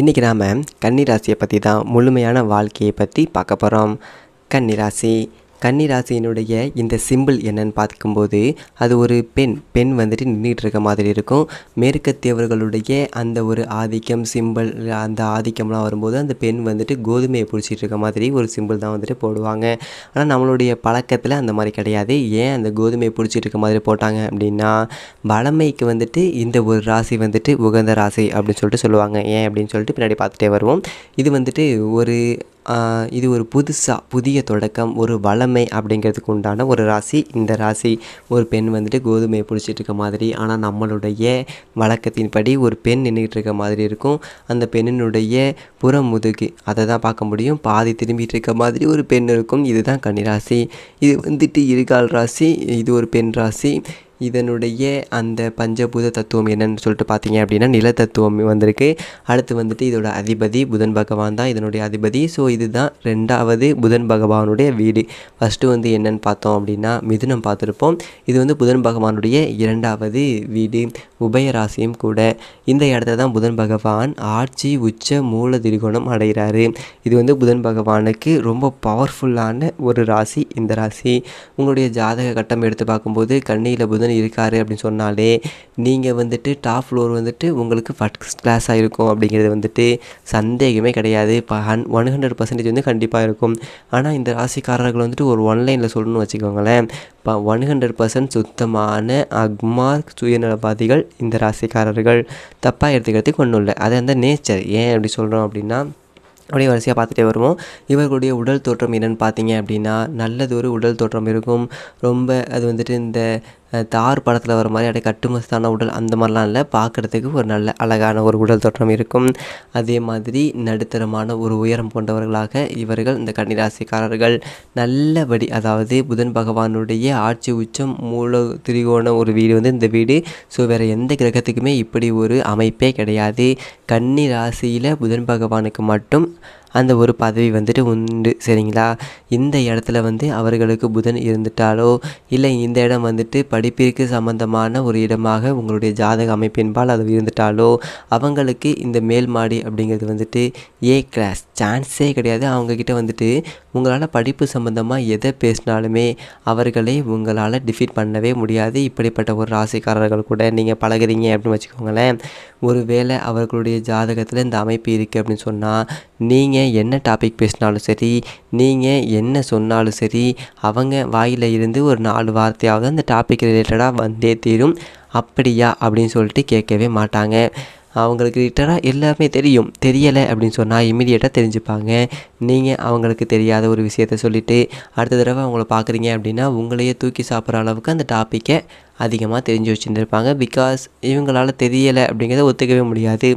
இன்றைக்கி நாம் கன்னிராசியை பற்றி தான் முழுமையான வாழ்க்கையை பற்றி பார்க்க போகிறோம் கன்னிராசி கன்னிராசியினுடைய இந்த சிம்பிள் என்னன்னு பார்க்கும்போது அது ஒரு பெண் பெண் வந்துட்டு நின்றுட்டு இருக்க மாதிரி இருக்கும் மேற்கத்தியவர்களுடைய அந்த ஒரு ஆதிக்கம் சிம்பிள் அந்த ஆதிக்கம்லாம் வரும்போது அந்த பெண் வந்துட்டு கோதுமையை பிடிச்சிட்டு இருக்க மாதிரி ஒரு சிம்பிள் தான் வந்துட்டு போடுவாங்க ஆனால் நம்மளுடைய பழக்கத்தில் அந்த மாதிரி கிடையாது ஏன் அந்த கோதுமையை பிடிச்சிட்டு இருக்க மாதிரி போட்டாங்க அப்படின்னா வளமைக்கு வந்துட்டு இந்த ஒரு ராசி வந்துட்டு உகந்த ராசி அப்படின்னு சொல்லிட்டு சொல்லுவாங்க ஏன் அப்படின்னு சொல்லிட்டு பின்னாடி பார்த்துட்டே வருவோம் இது வந்துட்டு ஒரு இது ஒரு புதுசாக புதிய தொடக்கம் ஒரு வளமை அப்படிங்கிறதுக்கு உண்டான ஒரு ராசி இந்த ராசி ஒரு பெண் வந்துட்டு கோதுமையை பிடிச்சிட்டு இருக்க மாதிரி ஆனால் நம்மளுடைய வழக்கத்தின்படி ஒரு பெண் நின்றுக்கிட்டு இருக்க மாதிரி இருக்கும் அந்த பெண்ணினுடைய புறமுதுகு அதை தான் பார்க்க முடியும் பாதி திரும்பிகிட்டு இருக்க மாதிரி ஒரு பெண் இருக்கும் இதுதான் கன்னிராசி இது வந்துட்டு இருகால் ராசி இது ஒரு பெண் ராசி இதனுடைய அந்த பஞ்சபூத தத்துவம் என்னன்னு சொல்லிட்டு பார்த்தீங்க அப்படின்னா நிலத்தத்துவம் வந்திருக்கு அடுத்து வந்துட்டு இதோட அதிபதி புதன் பகவான் தான் இதனுடைய அதிபதி ஸோ இதுதான் ரெண்டாவது புதன் பகவானுடைய வீடு ஃபஸ்ட்டு வந்து என்னென்னு பார்த்தோம் அப்படின்னா மிதுனம் பார்த்துருப்போம் இது வந்து புதன் பகவானுடைய இரண்டாவது வீடு உபயராசியும் கூட இந்த இடத்துல தான் புதன் பகவான் ஆட்சி உச்ச மூல திரிகோணம் அடைகிறாரு இது வந்து புதன் பகவானுக்கு ரொம்ப பவர்ஃபுல்லான ஒரு ராசி இந்த ராசி உங்களுடைய ஜாதக கட்டம் எடுத்து பார்க்கும்போது கண்ணியில் புதன் முருகன் இருக்கார் அப்படின்னு சொன்னாலே நீங்கள் வந்துட்டு டாப் ஃப்ளோர் வந்துட்டு உங்களுக்கு ஃபர்ஸ்ட் கிளாஸாக இருக்கும் அப்படிங்கிறது வந்துட்டு சந்தேகமே கிடையாது இப்போ ஹன் ஒன் ஹண்ட்ரட் பர்சன்டேஜ் வந்து கண்டிப்பாக இருக்கும் ஆனால் இந்த ராசிக்காரர்கள் வந்துட்டு ஒரு ஒன்லைனில் சொல்லணும்னு வச்சுக்கோங்களேன் இப்போ ஒன் ஹண்ட்ரட் பர்சன்ட் சுத்தமான அக்மார்க் சுயநலவாதிகள் இந்த ராசிக்காரர்கள் தப்பாக எடுத்துக்கிறதுக்கு ஒன்றும் இல்லை அது அந்த நேச்சர் ஏன் அப்படி சொல்கிறோம் அப்படின்னா அப்படியே வரிசையாக பார்த்துட்டே வருவோம் இவர்களுடைய உடல் தோற்றம் என்னென்னு பார்த்தீங்க அப்படின்னா நல்லது ஒரு உடல் தோற்றம் இருக்கும் ரொம்ப அது வந்துட்டு இந்த தார் படத்தில் வர மாதிரி அப்படியே கட்டுமஸ்தான உடல் அந்த மாதிரிலாம் இல்லை பார்க்குறதுக்கு ஒரு நல்ல அழகான ஒரு உடல் தோற்றம் இருக்கும் அதே மாதிரி நடுத்தரமான ஒரு உயரம் கொண்டவர்களாக இவர்கள் இந்த கன்னிராசிக்காரர்கள் நல்லபடி அதாவது புதன் பகவானுடைய ஆட்சி உச்சம் மூல திரிகோண ஒரு வீடு வந்து இந்த வீடு ஸோ வேறு எந்த கிரகத்துக்குமே இப்படி ஒரு அமைப்பே கிடையாது கன்னி ராசியில் புதன் பகவானுக்கு மட்டும் அந்த ஒரு பதவி வந்துட்டு உண்டு சரிங்களா இந்த இடத்துல வந்து அவர்களுக்கு புதன் இருந்துட்டாலோ இல்லை இந்த இடம் வந்துட்டு படிப்பிற்கு சம்பந்தமான ஒரு இடமாக உங்களுடைய ஜாதக அமைப்பின்பால் அது இருந்துட்டாலோ அவங்களுக்கு இந்த மேல் மாடி அப்படிங்கிறது வந்துட்டு ஏ கிளாஸ் சான்ஸே கிடையாது அவங்கக்கிட்ட வந்துட்டு உங்களால் படிப்பு சம்மந்தமாக எதை பேசினாலுமே அவர்களை உங்களால் டிஃபீட் பண்ணவே முடியாது இப்படிப்பட்ட ஒரு ராசிக்காரர்கள் கூட நீங்கள் பழகிறீங்க அப்படின்னு வச்சுக்கோங்களேன் ஒரு வேளை அவர்களுடைய ஜாதகத்தில் இந்த அமைப்பு இருக்குது அப்படின்னு சொன்னால் நீங்கள் என்ன டாபிக் பேசினாலும் சரி நீங்கள் என்ன சொன்னாலும் சரி அவங்க வாயில் இருந்து ஒரு நாலு வார்த்தையாவது அந்த டாபிக் ரிலேட்டடாக வந்தே தீரும் அப்படியா அப்படின்னு சொல்லிட்டு கேட்கவே மாட்டாங்க அவங்களுக்கு ரிலேட்டடாக எல்லாமே தெரியும் தெரியலை அப்படின்னு சொன்னால் இமீடியட்டாக தெரிஞ்சுப்பாங்க நீங்கள் அவங்களுக்கு தெரியாத ஒரு விஷயத்த சொல்லிவிட்டு அடுத்த தடவை அவங்கள பார்க்குறீங்க அப்படின்னா உங்களையே தூக்கி சாப்பிட்ற அளவுக்கு அந்த டாப்பிக்கை அதிகமாக தெரிஞ்சு வச்சுருந்துருப்பாங்க பிகாஸ் இவங்களால் தெரியலை அப்படிங்கிறத ஒத்துக்கவே முடியாது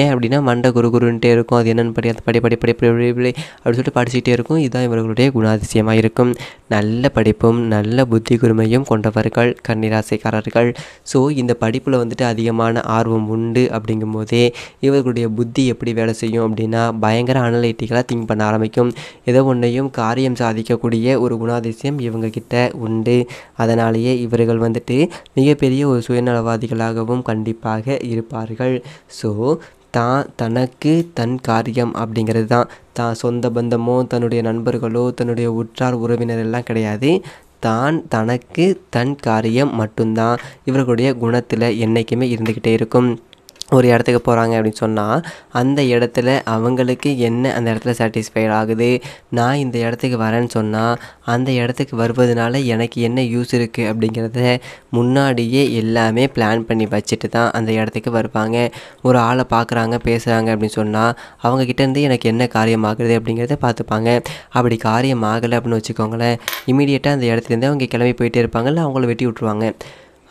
ஏன் அப்படின்னா மண்டை குரு குருன்ட்டே இருக்கும் அது என்னென்னு படி படி படி படி படி அப்படின்னு சொல்லிட்டு படிச்சுட்டே இருக்கும் இதுதான் இவர்களுடைய குணாதிசயமாக இருக்கும் நல்ல படிப்பும் நல்ல புத்தி குருமையும் கொண்டவர்கள் கன்னிராசைக்காரர்கள் ஸோ இந்த படிப்பில் வந்துட்டு அதிகமான ஆர்வம் உண்டு அப்படிங்கும் போதே இவர்களுடைய புத்தி எப்படி வேலை செய்யும் அப்படின்னா பயங்கர அனலைட்டிக்கலாக திங்க் பண்ண ஆரம்பிக்கும் ஏதோ ஒன்றையும் காரியம் சாதிக்கக்கூடிய ஒரு குணாதிசயம் இவங்கக்கிட்ட உண்டு அதனாலேயே இவர்கள் வந்துட்டு மிகப்பெரிய ஒரு சுயநலவாதிகளாகவும் கண்டிப்பாக இருப்பார்கள் ஸோ தான் தனக்கு தன் காரியம் அப்படிங்கிறது தான் தான் சொந்த பந்தமோ தன்னுடைய நண்பர்களோ தன்னுடைய உற்றார் உறவினர் எல்லாம் கிடையாது தான் தனக்கு தன் காரியம் மட்டும்தான் இவர்களுடைய குணத்தில் என்றைக்குமே இருந்துக்கிட்டே இருக்கும் ஒரு இடத்துக்கு போகிறாங்க அப்படின்னு சொன்னால் அந்த இடத்துல அவங்களுக்கு என்ன அந்த இடத்துல சாட்டிஸ்ஃபைட் ஆகுது நான் இந்த இடத்துக்கு வரேன்னு சொன்னால் அந்த இடத்துக்கு வருவதனால எனக்கு என்ன யூஸ் இருக்குது அப்படிங்கிறத முன்னாடியே எல்லாமே பிளான் பண்ணி வச்சுட்டு தான் அந்த இடத்துக்கு வருவாங்க ஒரு ஆளை பார்க்குறாங்க பேசுகிறாங்க அப்படின்னு சொன்னால் அவங்கக்கிட்டேருந்து எனக்கு என்ன காரியம் ஆகுது அப்படிங்கிறத பார்த்துப்பாங்க அப்படி காரியம் ஆகலை அப்படின்னு வச்சுக்கோங்களேன் இமீடியட்டாக அந்த இடத்துலேருந்து அவங்க கிளம்பி போயிட்டே இருப்பாங்கல்ல அவங்கள வெட்டி விட்ருவாங்க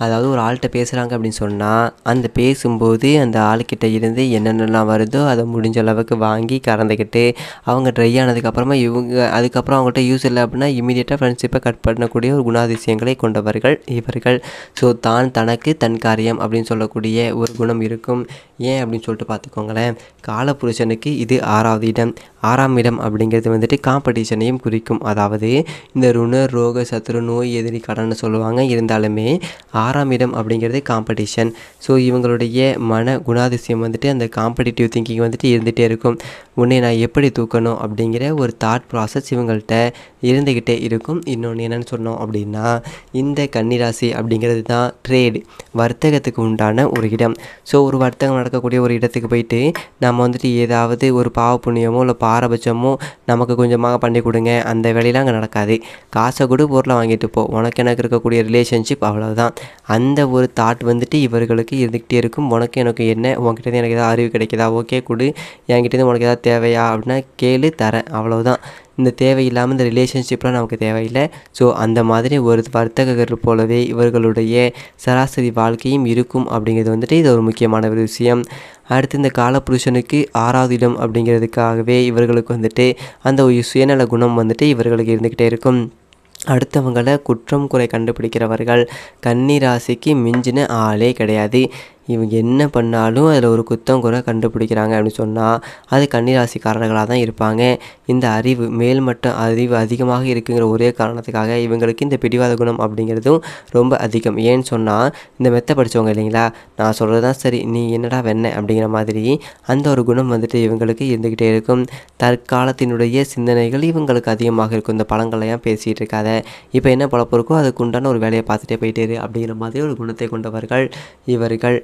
அதாவது ஒரு ஆள்கிட்ட பேசுகிறாங்க அப்படின்னு சொன்னால் அந்த பேசும்போது அந்த ஆளுக்கிட்ட இருந்து என்னென்னலாம் வருதோ அதை முடிஞ்ச அளவுக்கு வாங்கி கறந்துக்கிட்டு அவங்க ட்ரை ஆனதுக்கப்புறமா இவங்க அதுக்கப்புறம் அவங்ககிட்ட யூஸ் இல்லை அப்படின்னா இமீடியட்டாக ஃப்ரெண்ட்ஷிப்பை கட் பண்ணக்கூடிய ஒரு குணாதிசயங்களை கொண்டவர்கள் இவர்கள் ஸோ தான் தனக்கு தன் காரியம் அப்படின்னு சொல்லக்கூடிய ஒரு குணம் இருக்கும் ஏன் அப்படின்னு சொல்லிட்டு பார்த்துக்கோங்களேன் காலபுருஷனுக்கு இது ஆறாவது இடம் ஆறாம் இடம் அப்படிங்கிறது வந்துட்டு காம்படிஷனையும் குறிக்கும் அதாவது இந்த ருண ரோக சத்துரு நோய் எதிரி கடன் சொல்லுவாங்க இருந்தாலுமே ஆறாம் இடம் அப்படிங்கிறது காம்படிஷன் ஸோ இவங்களுடைய மன குணாதிசயம் வந்துட்டு அந்த காம்படிட்டிவ் திங்கிங் வந்துட்டு இருந்துகிட்டே இருக்கும் உன்னை நான் எப்படி தூக்கணும் அப்படிங்கிற ஒரு தாட் ப்ராசஸ் இவங்கள்ட்ட இருந்துக்கிட்டே இருக்கும் இன்னொன்று என்னென்னு சொன்னோம் அப்படின்னா இந்த கன்னிராசி அப்படிங்கிறது தான் ட்ரேடு வர்த்தகத்துக்கு உண்டான ஒரு இடம் ஸோ ஒரு வர்த்தகம் நடக்கக்கூடிய ஒரு இடத்துக்கு போயிட்டு நம்ம வந்துட்டு ஏதாவது ஒரு பாவ புண்ணியமோ இல்லை பாரபட்சமோ நமக்கு கொஞ்சமாக பண்ணி கொடுங்க அந்த வேலையெல்லாம் அங்கே நடக்காது காசை கூட பொருளை வாங்கிட்டு போ உனக்கு எனக்கு இருக்கக்கூடிய ரிலேஷன்ஷிப் அவ்வளோதான் அந்த ஒரு தாட் வந்துட்டு இவர்களுக்கு இருந்துக்கிட்டே இருக்கும் உனக்கு எனக்கு என்ன உங்ககிட்டருந்து எனக்கு ஏதாவது அறிவு கிடைக்குதா ஓகே கொடு என்கிட்டருந்து உனக்கு ஏதாவது தேவையா அப்படின்னா கேளு தரேன் அவ்வளோதான் இந்த தேவையில்லாமல் இந்த ரிலேஷன்ஷிப்லாம் நமக்கு தேவையில்லை ஸோ அந்த மாதிரி ஒரு வர்த்தகர்கள் போலவே இவர்களுடைய சராசரி வாழ்க்கையும் இருக்கும் அப்படிங்கிறது வந்துட்டு இது ஒரு முக்கியமான ஒரு விஷயம் அடுத்து இந்த காலபுருஷனுக்கு ஆறாவது இடம் அப்படிங்கிறதுக்காகவே இவர்களுக்கு வந்துட்டு அந்த ஒரு சுயநல குணம் வந்துட்டு இவர்களுக்கு இருந்துக்கிட்டே இருக்கும் அடுத்தவங்களை குற்றம் குறை கண்டுபிடிக்கிறவர்கள் கன்னி ராசிக்கு மிஞ்சின ஆளே கிடையாது இவங்க என்ன பண்ணாலும் அதில் ஒரு குத்தம் குறை கண்டுபிடிக்கிறாங்க அப்படின்னு சொன்னால் அது கன்னிராசிக்காரர்களாக தான் இருப்பாங்க இந்த அறிவு மேல்மட்டம் அறிவு அதிகமாக இருக்குங்கிற ஒரே காரணத்துக்காக இவங்களுக்கு இந்த பிடிவாத குணம் அப்படிங்கிறதும் ரொம்ப அதிகம் ஏன்னு சொன்னால் இந்த மெத்த படித்தவங்க இல்லைங்களா நான் சொல்கிறது தான் சரி நீ என்னடா வெண்ண அப்படிங்கிற மாதிரி அந்த ஒரு குணம் வந்துட்டு இவங்களுக்கு இருந்துக்கிட்டே இருக்கும் தற்காலத்தினுடைய சிந்தனைகள் இவங்களுக்கு அதிகமாக இருக்கும் இந்த பழங்கள்லையும் பேசிகிட்டு இருக்காத இப்போ என்ன பழப்பு இருக்கோ அதுக்கு உண்டான ஒரு வேலையை பார்த்துட்டே போயிட்டே அப்படிங்கிற மாதிரி ஒரு குணத்தை கொண்டவர்கள் இவர்கள்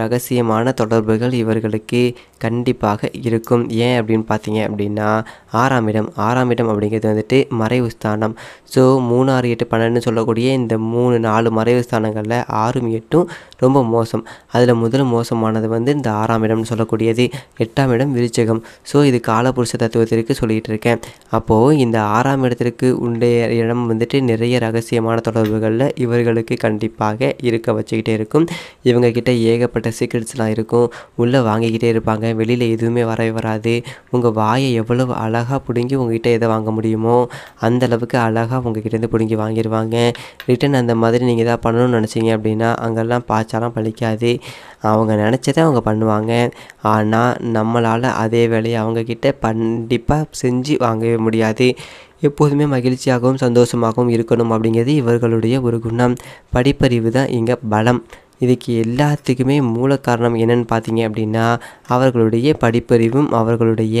ரகசியமான தொடர்புகள் இவர்களுக்கு கண்டிப்பாக இருக்கும் ஏன் அப்படின்னு பார்த்தீங்க அப்படின்னா ஆறாம் இடம் ஆறாம் இடம் அப்படிங்கிறது வந்துட்டு மறைவு ஸ்தானம் ஸோ மூணு ஆறு எட்டு பன்னெண்டுன்னு சொல்லக்கூடிய இந்த மூணு நாலு மறைவு ஸ்தானங்களில் ஆறும் எட்டும் ரொம்ப மோசம் அதில் முதல் மோசமானது வந்து இந்த ஆறாம் இடம்னு சொல்லக்கூடியது எட்டாம் இடம் விருச்சகம் ஸோ இது காலபுருஷ தத்துவத்திற்கு சொல்லிகிட்டு இருக்கேன் அப்போது இந்த ஆறாம் இடத்திற்கு உண்டைய இடம் வந்துட்டு நிறைய ரகசியமான தொடர்புகளில் இவர்களுக்கு கண்டிப்பாக இருக்க வச்சுக்கிட்டே இருக்கும் இவங்கக்கிட்ட ஏகப்பட்ட ஏகப்பட்ட சீக்ரெட்ஸ்லாம் இருக்கும் உள்ளே வாங்கிக்கிட்டே இருப்பாங்க வெளியில் எதுவுமே வரவே வராது உங்கள் வாயை எவ்வளவு அழகாக பிடுங்கி உங்ககிட்ட எதை வாங்க முடியுமோ அந்த அளவுக்கு அழகாக உங்ககிட்டேருந்து பிடுங்கி வாங்கிடுவாங்க ரிட்டன் அந்த மாதிரி நீங்கள் எதாவது பண்ணணும்னு நினச்சிங்க அப்படின்னா அங்கெல்லாம் பாய்ச்சாலாம் பழிக்காது அவங்க நினச்சதை அவங்க பண்ணுவாங்க ஆனால் நம்மளால் அதே வேலையை அவங்கக்கிட்ட கண்டிப்பாக செஞ்சு வாங்கவே முடியாது எப்போதுமே மகிழ்ச்சியாகவும் சந்தோஷமாகவும் இருக்கணும் அப்படிங்கிறது இவர்களுடைய ஒரு குணம் படிப்பறிவு தான் இங்கே பலம் இதுக்கு எல்லாத்துக்குமே மூல காரணம் என்னென்னு பார்த்தீங்க அப்படின்னா அவர்களுடைய படிப்பறிவும் அவர்களுடைய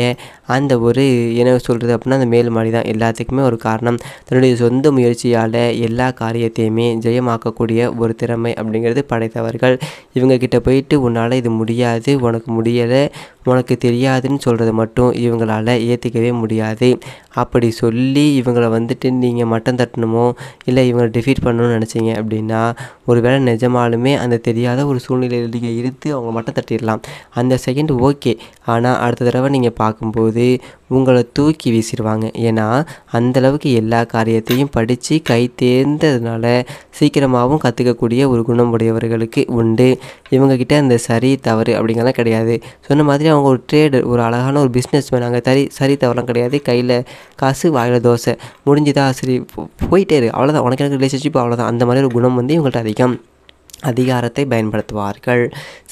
அந்த ஒரு என்ன சொல்கிறது அப்படின்னா அந்த மேல் மாடி தான் எல்லாத்துக்குமே ஒரு காரணம் தன்னுடைய சொந்த முயற்சியால் எல்லா காரியத்தையுமே ஜெயமாக்கக்கூடிய ஒரு திறமை அப்படிங்கிறது படைத்தவர்கள் இவங்கக்கிட்ட போயிட்டு உன்னால் இது முடியாது உனக்கு முடியலை உனக்கு தெரியாதுன்னு சொல்கிறது மட்டும் இவங்களால் ஏற்றுக்கவே முடியாது அப்படி சொல்லி இவங்களை வந்துட்டு நீங்கள் மட்டம் தட்டணுமோ இல்லை இவங்களை டிஃபீட் பண்ணணும்னு நினச்சிங்க அப்படின்னா ஒருவேளை நிஜமாலுமே அந்த அந்த தெரியாத ஒரு சூழ்நிலையில் நீங்கள் இருந்து அவங்க மட்டும் தட்டிடலாம் அந்த செகண்ட் ஓகே ஆனால் அடுத்த தடவை நீங்கள் பார்க்கும்போது உங்களை தூக்கி வீசிடுவாங்க ஏன்னா அந்தளவுக்கு எல்லா காரியத்தையும் படித்து கை தேர்ந்ததுனால சீக்கிரமாகவும் கற்றுக்கக்கூடிய ஒரு குணம் உடையவர்களுக்கு உண்டு இவங்கக்கிட்ட அந்த சரி தவறு அப்படிங்கலாம் கிடையாது சொன்ன மாதிரி அவங்க ஒரு ட்ரேடர் ஒரு அழகான ஒரு பிஸ்னஸ் மேன் அங்கே சரி சரி தவறுலாம் கிடையாது கையில் காசு வாயில் தோசை முடிஞ்சுதா சரி போயிட்டே இரு அவ்வளோதான் உனக்கு எனக்கு ரிலேஷன்ஷிப் அவ்வளோதான் அந்த மாதிரி ஒரு குணம் வந்து இவங்கள்ட்ட அதிகம் அதிகாரத்தை பயன்படுத்துவார்கள்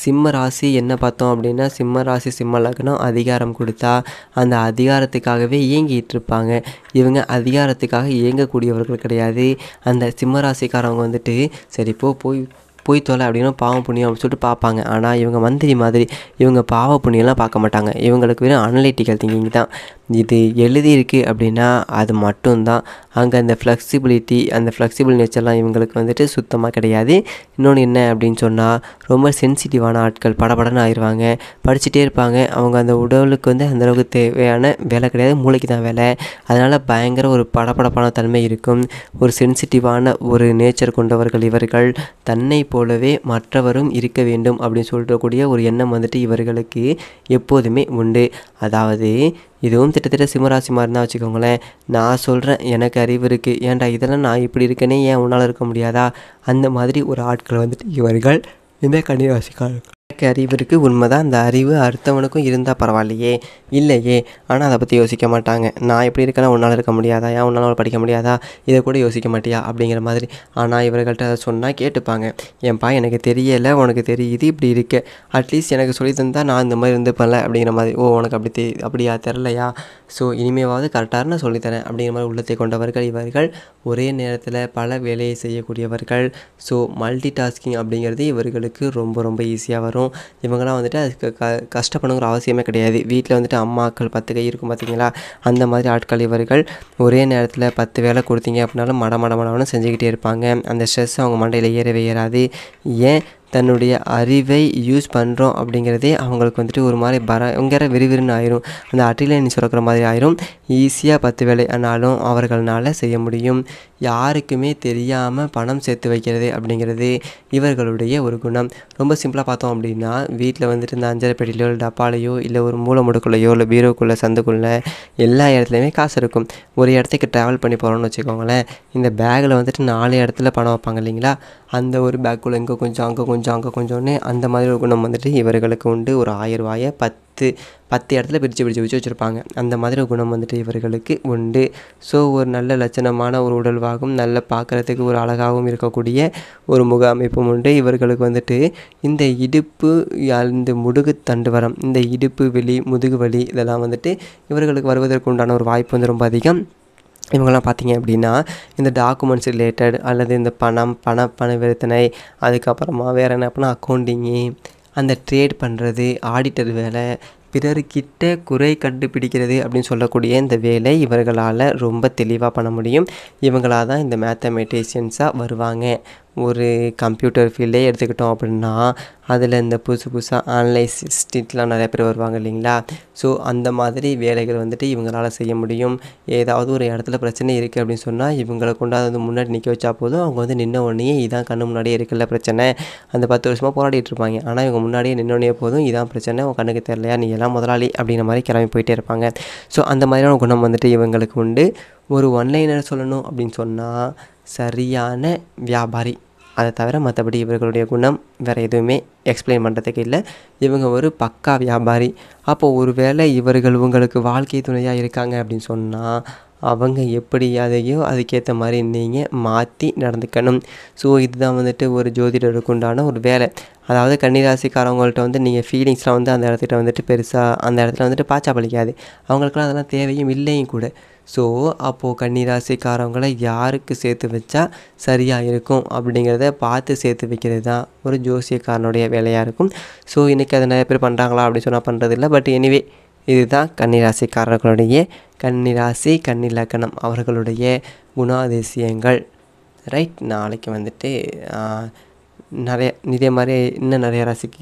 சிம்ம ராசி என்ன பார்த்தோம் அப்படின்னா சிம்ம ராசி சிம்ம லக்னம் அதிகாரம் கொடுத்தா அந்த அதிகாரத்துக்காகவே இயங்கிட்டு இருப்பாங்க இவங்க அதிகாரத்துக்காக இயங்கக்கூடியவர்கள் கிடையாது அந்த சிம்ம ராசிக்காரவங்க வந்துட்டு சரி போ போய் போய் தொலை அப்படின்னா பாவ புண்ணியம் அப்படின்னு சொல்லிட்டு பார்ப்பாங்க ஆனால் இவங்க மந்திரி மாதிரி இவங்க பாவ புண்ணியெல்லாம் பார்க்க மாட்டாங்க இவங்களுக்கு வெறும் அனலிட்டிக்கல் திங்கிங் தான் இது எழுதியிருக்கு அப்படின்னா அது மட்டும்தான் அங்கே அந்த ஃப்ளெக்சிபிலிட்டி அந்த ஃப்ளெக்சிபிள் நேச்சர்லாம் இவங்களுக்கு வந்துட்டு சுத்தமாக கிடையாது இன்னொன்று என்ன அப்படின்னு சொன்னால் ரொம்ப சென்சிட்டிவான ஆட்கள் படபடன்னு ஆயிடுவாங்க படிச்சுட்டே இருப்பாங்க அவங்க அந்த உடலுக்கு வந்து அந்தளவுக்கு தேவையான வேலை கிடையாது மூளைக்கு தான் வேலை அதனால் பயங்கர ஒரு படபடப்பான தன்மை இருக்கும் ஒரு சென்சிட்டிவான ஒரு நேச்சர் கொண்டவர்கள் இவர்கள் தன்னை போலவே மற்றவரும் இருக்க வேண்டும் அப்படின்னு சொல்லக்கூடிய ஒரு எண்ணம் வந்துட்டு இவர்களுக்கு எப்போதுமே உண்டு அதாவது இதுவும் கிட்டத்தட்ட சிம்மராசி மாதிரி தான் வச்சுக்கோங்களேன் நான் சொல்கிறேன் எனக்கு அறிவு இருக்குது ஏன்டா இதெல்லாம் நான் இப்படி இருக்கேனே ஏன் உன்னால் இருக்க முடியாதா அந்த மாதிரி ஒரு ஆட்கள் வந்துட்டு இவர்கள் இந்த கன்னிராசிக்காரர்கள் எனக்கு அறிவு இருக்குது உண்மைதான் அந்த அறிவு அடுத்தவனுக்கும் இருந்தால் பரவாயில்லையே இல்லையே ஆனால் அதை பற்றி யோசிக்க மாட்டாங்க நான் எப்படி இருக்கேன்னா உன்னால் இருக்க முடியாதா ஏன் உன்னால் படிக்க முடியாதா இதை கூட யோசிக்க மாட்டியா அப்படிங்கிற மாதிரி ஆனால் இவர்கள்ட்ட சொன்னால் கேட்டுப்பாங்க என்ப்பா எனக்கு தெரியலை உனக்கு தெரியுது இப்படி இருக்கு அட்லீஸ்ட் எனக்கு சொல்லி தந்தால் நான் இந்த மாதிரி இருந்துப்பேன்ல அப்படிங்கிற மாதிரி ஓ உனக்கு அப்படி தெ அப்படியா தெரிலையா ஸோ இனிமேவாவது கரெக்டாக நான் சொல்லித்தரேன் அப்படிங்கிற மாதிரி உள்ளத்தை கொண்டவர்கள் இவர்கள் ஒரே நேரத்தில் பல வேலையை செய்யக்கூடியவர்கள் ஸோ மல்டி டாஸ்கிங் அப்படிங்கிறது இவர்களுக்கு ரொம்ப ரொம்ப ஈஸியாக வரும் பண்ணணும் இவங்களாம் வந்துட்டு அதுக்கு க கஷ்டப்படணுங்கிற அவசியமே கிடையாது வீட்டில் வந்துட்டு அம்மாக்கள் பத்து கை இருக்கும் பார்த்தீங்களா அந்த மாதிரி ஆட்கள் இவர்கள் ஒரே நேரத்தில் பத்து வேலை கொடுத்தீங்க அப்படின்னாலும் மட மட மடம்னு செஞ்சுக்கிட்டே இருப்பாங்க அந்த ஸ்ட்ரெஸ் அவங்க மண்டையில் ஏறவே ஏறாது ஏன் தன்னுடைய அறிவை யூஸ் பண்ணுறோம் அப்படிங்கிறதே அவங்களுக்கு வந்துட்டு ஒரு மாதிரி பயங்கர விறுவிறுன்னு ஆயிரும் அந்த நீ சுரக்கிற மாதிரி ஆயிரும் ஈஸியாக பத்து வேலை ஆனாலும் அவர்களால் செய்ய முடியும் யாருக்குமே தெரியாமல் பணம் சேர்த்து வைக்கிறது அப்படிங்கிறது இவர்களுடைய ஒரு குணம் ரொம்ப சிம்பிளாக பார்த்தோம் அப்படின்னா வீட்டில் வந்துட்டு இந்த அஞ்சரை பெட்டிலையோ இல்லை டப்பாலையோ இல்லை ஒரு மூளை முடுக்குள்ளையோ இல்லை பீரோக்குள்ளே சந்துக்குள்ளே எல்லா இடத்துலையுமே காசு இருக்கும் ஒரு இடத்துக்கு ட்ராவல் பண்ணி போகிறோம்னு வச்சுக்கோங்களேன் இந்த பேக்கில் வந்துட்டு நாலு இடத்துல பணம் வைப்பாங்க இல்லைங்களா அந்த ஒரு பேக்குள்ளே இங்கே கொஞ்சம் அங்கே கொஞ்சம் கொஞ்சம் அங்கே கொஞ்சோடனே அந்த மாதிரி ஒரு குணம் வந்துட்டு இவர்களுக்கு உண்டு ஒரு ஆயிரரூவாயை பத்து பத்து இடத்துல பிரித்து பிரித்து வச்சு வச்சுருப்பாங்க அந்த மாதிரி ஒரு குணம் வந்துட்டு இவர்களுக்கு உண்டு ஸோ ஒரு நல்ல லட்சணமான ஒரு உடல்வாகவும் நல்ல பார்க்குறதுக்கு ஒரு அழகாகவும் இருக்கக்கூடிய ஒரு முக அமைப்பும் உண்டு இவர்களுக்கு வந்துட்டு இந்த இடுப்பு இந்த முதுகு தண்டுவரம் இந்த இடுப்பு வெளி முதுகு வலி இதெல்லாம் வந்துட்டு இவர்களுக்கு வருவதற்கு உண்டான ஒரு வாய்ப்பு வந்து ரொம்ப அதிகம் இவங்கெல்லாம் பார்த்திங்க அப்படின்னா இந்த டாக்குமெண்ட்ஸ் ரிலேட்டட் அல்லது இந்த பணம் பண பணவர்த்தனை அதுக்கப்புறமா வேறு என்ன அப்படின்னா அக்கௌண்டிங்கு அந்த ட்ரேட் பண்ணுறது ஆடிட்டர் வேலை பிறர்கிட்ட குறை கண்டுபிடிக்கிறது அப்படின்னு சொல்லக்கூடிய இந்த வேலை இவர்களால் ரொம்ப தெளிவாக பண்ண முடியும் இவங்களாக தான் இந்த மேத்தமெட்டிஷியன்ஸாக வருவாங்க ஒரு கம்ப்யூட்டர் ஃபீல்டே எடுத்துக்கிட்டோம் அப்படின்னா அதில் இந்த புதுசு புதுசாக ஆன்லைன் ஸ்டிட்லாம் நிறையா பேர் வருவாங்க இல்லைங்களா ஸோ அந்த மாதிரி வேலைகள் வந்துட்டு இவங்களால் செய்ய முடியும் ஏதாவது ஒரு இடத்துல பிரச்சனை இருக்குது அப்படின்னு சொன்னால் இவங்களை கொண்டாந்து வந்து முன்னாடி நிற்க வச்சா போதும் அவங்க வந்து நின்ன உடனே இதான் கண்ணு முன்னாடியே இருக்குல்ல பிரச்சனை அந்த பத்து வருஷமாக போராடிட்டு இருப்பாங்க ஆனால் இவங்க முன்னாடியே நின்னோடனே போதும் இதான் பிரச்சனை உங்கள் கண்ணுக்கு தெரியலையா நீ எல்லாம் முதலாளி அப்படிங்கிற மாதிரி கிளம்பி போயிட்டே இருப்பாங்க ஸோ அந்த மாதிரியான குணம் வந்துட்டு இவங்களுக்கு உண்டு ஒரு ஒன்லைனர் சொல்லணும் அப்படின்னு சொன்னால் சரியான வியாபாரி அதை தவிர மற்றபடி இவர்களுடைய குணம் வேறு எதுவுமே எக்ஸ்பிளைன் பண்ணுறதுக்கு இல்லை இவங்க ஒரு பக்கா வியாபாரி அப்போது ஒரு வேளை இவர்கள் உங்களுக்கு வாழ்க்கை துணையாக இருக்காங்க அப்படின்னு சொன்னால் அவங்க எப்படி அதையோ அதுக்கேற்ற மாதிரி நீங்கள் மாற்றி நடந்துக்கணும் ஸோ இதுதான் வந்துட்டு ஒரு ஜோதிடருக்கு உண்டான ஒரு வேலை அதாவது கன்னிராசிக்காரவங்கள்ட்ட வந்து நீங்கள் ஃபீலிங்ஸ்லாம் வந்து அந்த இடத்துக்கிட்ட வந்துட்டு பெருசாக அந்த இடத்துல வந்துட்டு பாச்சா பழிக்காது அவங்களுக்குலாம் அதெல்லாம் தேவையும் இல்லையும் கூட ஸோ அப்போது கன்னிராசிக்காரவங்களை யாருக்கு சேர்த்து வச்சா சரியாக இருக்கும் அப்படிங்கிறத பார்த்து சேர்த்து வைக்கிறது தான் ஒரு ஜோசியக்காரனுடைய வேலையாக இருக்கும் ஸோ இன்றைக்கி அதை நிறைய பேர் பண்ணுறாங்களா அப்படின்னு சொன்னால் பண்ணுறதில்ல பட் எனிவே இதுதான் கன்னிராசிக்காரர்களுடைய கன்னிராசி கன்னிலக்கணம் அவர்களுடைய குணாதிசயங்கள் ரைட் நாளைக்கு வந்துட்டு நிறைய இதே மாதிரி இன்னும் நிறைய ராசிக்கு